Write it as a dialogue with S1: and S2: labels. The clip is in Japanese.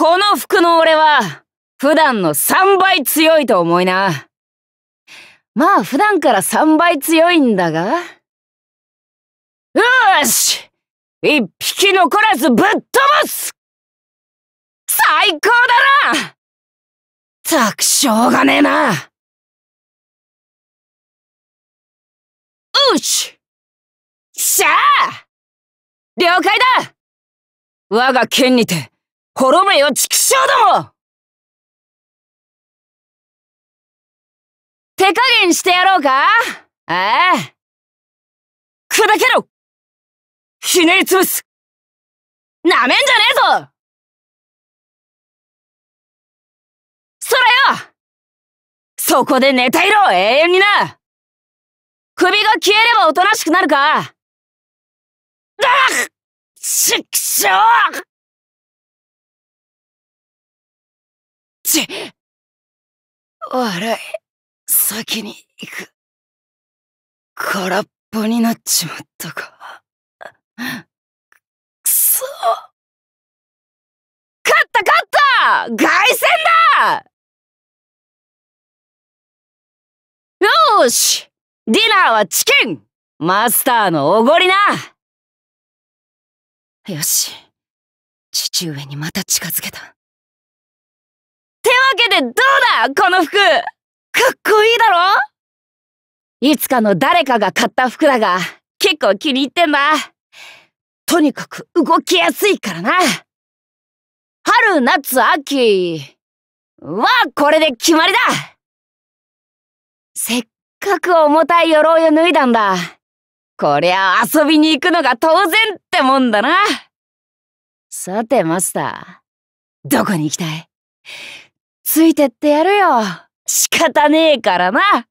S1: この服の俺は、普段の3倍強いと思いな。
S2: まあ、普段から3倍強いんだが。
S1: よし一匹残らずぶっ飛ばす最高だなたくしょうがねえなうししゃあ了解だ我が剣にて滅べよ畜生ども手加減してやろうかああ砕けろひねり潰すなめんじゃねえぞそれよそこで寝ていろ永遠にな首が消えればおとなしくなるかだっしくしょうち悪い。先に行く。空っぽになっちまったか。くそ。勝った勝った凱旋だよーしディナーはチキンマスターのおごりなよし、父上にまた近づけた。でどうだこの服かっこいいだろ
S2: いつかの誰かが買った服だが、結構気に入ってんだ。とにかく動きやすいからな。春、夏、秋はこれで決まりだせっかく重たい鎧を脱いだんだ。こりゃ遊びに行くのが当然ってもんだな。さてマスター、どこに行きた
S1: いついてってやるよ。仕方ねえからな。